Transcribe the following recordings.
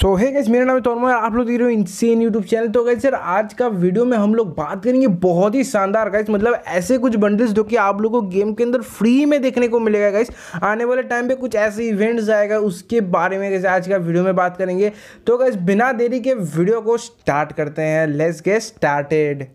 सो है गैस मेरा नाम है तोरमा आप लोग देख रहे हो इनसेन यूट्यूब चैनल तो गैस सर आज का वीडियो में हम लोग बात करेंगे बहुत ही शानदार गाइस मतलब ऐसे कुछ बंडल्स जो कि आप लोगों को गेम के अंदर फ्री में देखने को मिलेगा गाइस आने वाले टाइम पे कुछ ऐसे इवेंट्स आएगा उसके बारे में जैसे आज का वीडियो में बात करेंगे तो गैस बिना देरी के वीडियो को स्टार्ट करते हैं let's get started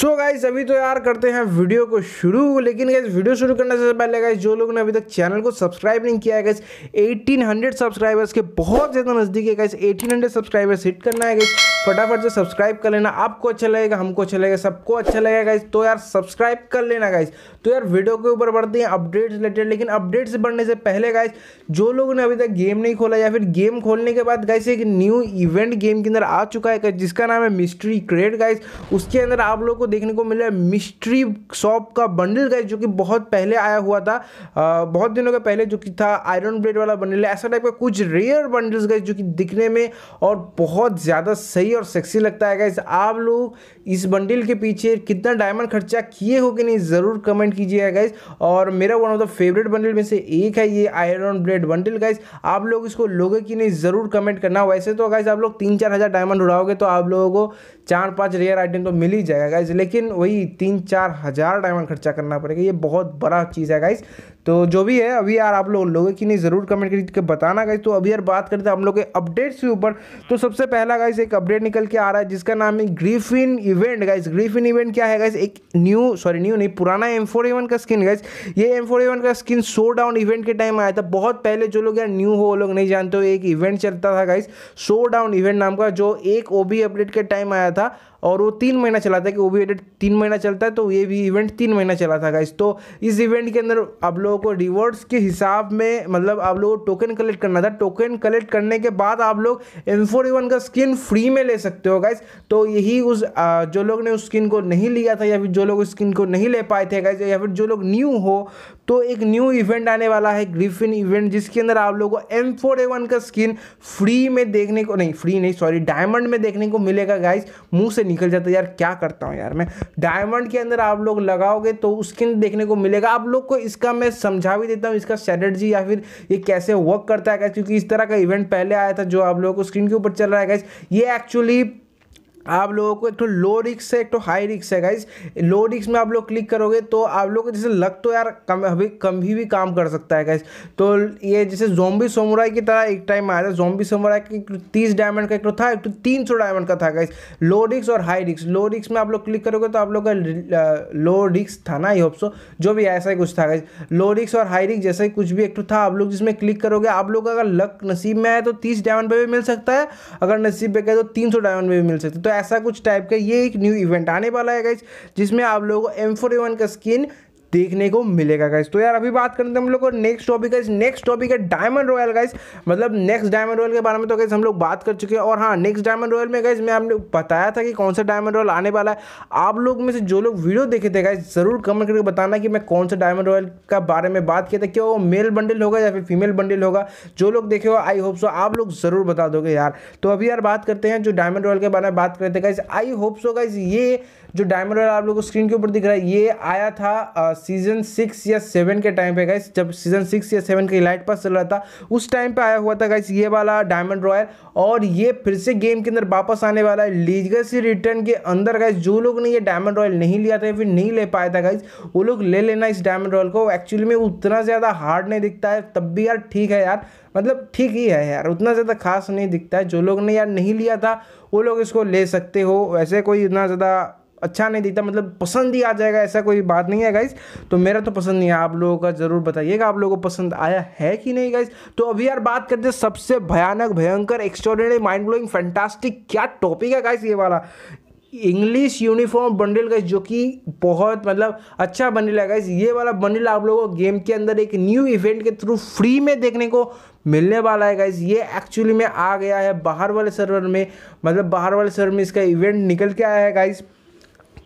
so so guys अभी तो यार करते हैं वीडियो को शुरू लेकिन गाइज वीडियो शुरू करने से पहले गाइज जो लोगों ने अभी तक चैनल को सब्सक्राइब नहीं किया है गाइज 1800 सब्सक्राइबर्स के बहुत ज़्यादा नज़दीक है गाइज 1800 सब्सक्राइबर्स हिट करना है गाइज फटाफट से सब्सक्राइब कर लेना आपको अच्छा लगेगा हमको अच्छा लगेगा सबको अच्छा लगेगा गाइज तो यार सब्सक्राइब कर लेना गाइज तो यार वीडियो के ऊपर बढ़ते हैं अपडेट्स रिलेटेड लेकिन अपडेट्स बढ़ने से पहले गाइज जो लोगों ने अभी तक गेम नहीं खोला या फिर गेम खोलने के बाद गाइस एक न्यू इवेंट गेम के अंदर आ चुका है जिसका नाम है मिस्ट्री क्रेड गाइज उसके अंदर आप लोग को देखने को मिल रहा है मिस्ट्री शॉप का बंडल गाइज जो कि बहुत पहले आया हुआ था बहुत दिनों के पहले जो कि था आयरन ब्लेड वाला बंडल ऐसा टाइप का कुछ रेयर बंडल्स गाइज जो कि दिखने में और बहुत ज़्यादा सही प्यारी और सेक्सी लगता है गाइस आप लोग इस बंडल के पीछे कितना डायमंड खर्चा किए हो कि नहीं ज़रूर कमेंट कीजिएगा गाइस और मेरा one of the favourite bundle में से एक है ये आयरन ब्लेड बंडल गाइस आप लोग इसको लोगे कि नहीं ज़रूर कमेंट करना वैसे तो गाइस आप लोग तीन चार हज़ार डायमंड उड़ाओगे तो आप लोगों को चार पाँच रेयर आइटम तो मिल ही जाएगा गाइज लेकिन वही तीन चार हज़ार डायमंड खर्चा करना पड़ेगा ये बहुत बड़ा चीज़ है गाइज तो जो भी है अभी यार आप लोग लोगे कि नहीं ज़रूर कमेंट करके बताना गाइज तो अभी यार बात करते हैं हम लोग के अपडेट्स के ऊपर तो सबसे पहला गाइज एक अपडेट निकल के आ रहा है जिसका नाम है griffin event guys griffin event क्या है गाइज एक न्यू सॉरी न्यू नहीं पुराना एम फोर का स्किन गाइज ये एम फोर का स्किन शो डाउन इवेंट के टाइम आया था बहुत पहले जो लोग यार न्यू हो वो लोग नहीं जानते हो एक इवेंट चलता था गाइज शो डाउन इवेंट नाम का जो एक ओ अपडेट के टाइम आया tá? और वो तीन महीना चला था कि वो भी एडिट तीन महीना चलता है तो ये भी इवेंट तीन महीना चला था गाइस तो इस इवेंट के अंदर आप लोगों को रिवॉर्ड्स के हिसाब में मतलब आप लोगों को टोकन कलेक्ट करना था टोकन कलेक्ट करने के बाद आप लोग एम का स्किन फ्री में ले सकते हो गाइस तो यही उस आ, जो लोग ने उस स्किन को नहीं लिया था या फिर जो लोग उस स्किन को नहीं ले पाए थे गाइस या फिर जो लोग न्यू हो तो एक न्यू इवेंट आने वाला है ग्रीफिन इवेंट जिसके अंदर आप लोगों को एम फोर ए वन का स्किन फ्री में देखने को नहीं फ्री नहीं सॉरी डायमंड में देखने को मिलेगा गाइस मुंह से निकल जाता है यार क्या करता हूँ यार मैं डायमंड के अंदर आप लोग लगाओगे तो उसके अंदर देखने को मिलेगा आप लोग को इसका मैं समझा भी देता हूँ इसका स्ट्रेटर्जी या फिर ये कैसे वर्क करता है क्योंकि इस तरह का इवेंट पहले आया था जो आप लोगों को स्क्रीन के ऊपर चल रहा है ये एक्चुअली आप लोगों को एक तो लो रिक्स है एक तो हाई रिक्स है गाइज लो रिक्स में आप लोग क्लिक करोगे तो आप लोग जैसे लग तो यार कम अभी कम भी, भी काम कर सकता है गाइज तो ये जैसे जोम्बी सोमराय की तरह एक टाइम आया था जोम्बी सोमुराई एक तो तीस डायमंड का एक तो था एक तो तीन सौ डायमंड का था गाइज लो रिक्स और हाई रिक्स लो रिक्स में आप लोग क्लिक करोगे तो आप लोग का लो रिक्स था ना आई होप सो जो भी ऐसा ही कुछ था गाइज लो रिक्स और हाई रिक्स जैसा ही कुछ भी एक तो था आप लोग जिसमें क्लिक करोगे आप लोग अगर लक नसीब में आए तो तीस डायमंड पर भी मिल सकता है अगर नसीब पे गए तो तीन सौ डायमंड पर भी मिल सकता है तो ऐसा कुछ टाइप का ये एक न्यू इवेंट आने वाला है गाइज जिसमें आप लोगों को एम का स्किन देखने को मिलेगा गाइस तो यार अभी बात करते तो हम लोग next topic guys next topic है डायमंड रॉयल गाइस मतलब नेक्स्ट डायमंड रॉयल के बारे में तो गाइस हम लोग बात कर चुके हैं और हाँ नेक्स्ट डायमंड रॉयल में गाइज मैं हम लोग बताया था कि कौन सा डायमंड रॉयल आने वाला है आप लोग में से जो लोग वीडियो देखे थे गाइस जरूर कमेंट करके बताना कि मैं कौन सा डायमंड रॉयल का बारे में बात किया था क्या वो मेल बंडल होगा या फिर फीमेल बंडल होगा जो लोग देखे हो आई होप सो आप लोग जरूर बता दोगे यार तो अभी यार बात करते हैं जो डायमंड रॉयल के बारे में बात करते हैं आई होप सो गाइस ये जो डायमंड रॉयल आप लोग को स्क्रीन के ऊपर दिख रहा है ये आया था सीजन सिक्स या सेवन के टाइम पे गाइस जब सीजन सिक्स या सेवन के लाइट पास चल रहा था उस टाइम पे आया हुआ था गाइस ये वाला डायमंड रॉयल और ये फिर से गेम के अंदर वापस आने वाला है लीगेसी रिटर्न के अंदर गाइस जो लोग ने ये डायमंड रॉयल नहीं लिया था फिर नहीं ले पाया था गाइस वो लोग ले लेना इस डायमंड रॉयल को एक्चुअली में उतना ज़्यादा हार्ड नहीं दिखता है तब भी यार ठीक है यार मतलब ठीक ही है यार उतना ज़्यादा खास नहीं दिखता है जो लोग ने यार नहीं लिया था वो लोग इसको ले सकते हो वैसे कोई इतना ज़्यादा अच्छा नहीं दिखता मतलब पसंद ही आ जाएगा ऐसा कोई बात नहीं है गाइस तो मेरा तो पसंद नहीं है आप लोगों का ज़रूर बताइएगा आप लोगों को पसंद आया है कि नहीं गाइस तो अभी यार बात करते हैं सबसे भयानक भयंकर एक्स्ट्रॉडनरी माइंड ब्लोइंग फैंटास्टिक क्या टॉपिक है गाइस ये वाला इंग्लिश यूनिफॉर्म बंडल गाइज जो कि बहुत मतलब अच्छा बंडल है गाइज ये वाला बंडल आप लोगों को गेम के अंदर एक न्यू इवेंट के थ्रू फ्री में देखने को मिलने वाला है गाइज ये एक्चुअली में आ गया है बाहर वाले सर्वर में मतलब बाहर वाले सर्वर में इसका इवेंट निकल के आया है गाइज़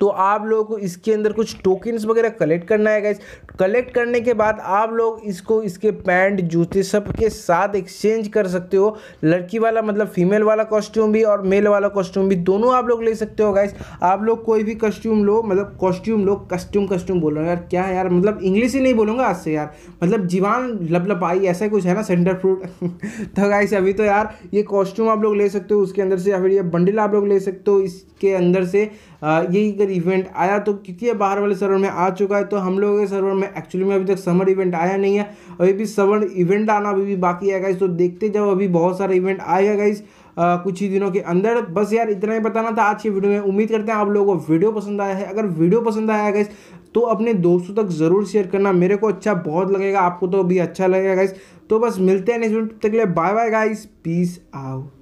तो आप लोग को इसके अंदर कुछ टोकन्स वगैरह कलेक्ट करना है गाइज कलेक्ट करने के बाद आप लोग इसको इसके पैंट जूते सब के साथ एक्सचेंज कर सकते हो लड़की वाला मतलब फीमेल वाला कॉस्ट्यूम भी और मेल वाला कॉस्ट्यूम भी दोनों आप लोग ले सकते हो गाइज आप लोग कोई भी कॉस्ट्यूम लो मतलब कॉस्ट्यूम लो कस्ट्यूम कस्ट्यूम बोल यार क्या है यार मतलब इंग्लिश ही नहीं बोलूँगा आज से यार मतलब जीवान लप लप आई ऐसा कुछ है ना सेंटर फ्रूट तो गाइस अभी तो यार ये कॉस्ट्यूम आप लोग ले सकते हो उसके अंदर से या फिर ये बंडल आप लोग ले सकते हो इसके अंदर से ये समर इवेंट आया तो क्योंकि ये बाहर वाले सर्वर में आ चुका है तो हम लोगों के सर्वर में एक्चुअली में अभी तक समर इवेंट आया नहीं है अभी भी समर इवेंट आना अभी भी बाकी है गाइज तो देखते जाओ अभी बहुत सारे इवेंट आएगा गाइज़ आ, कुछ ही दिनों के अंदर बस यार इतना ही बताना था आज की वीडियो में उम्मीद करते हैं आप लोगों को वीडियो पसंद आया है अगर वीडियो पसंद आया गाइस तो अपने दोस्तों तक ज़रूर शेयर करना मेरे को अच्छा बहुत लगेगा आपको तो भी अच्छा लगेगा गाइस तो बस मिलते हैं नेक्स्ट वीडियो तक के लिए bye bye guys peace out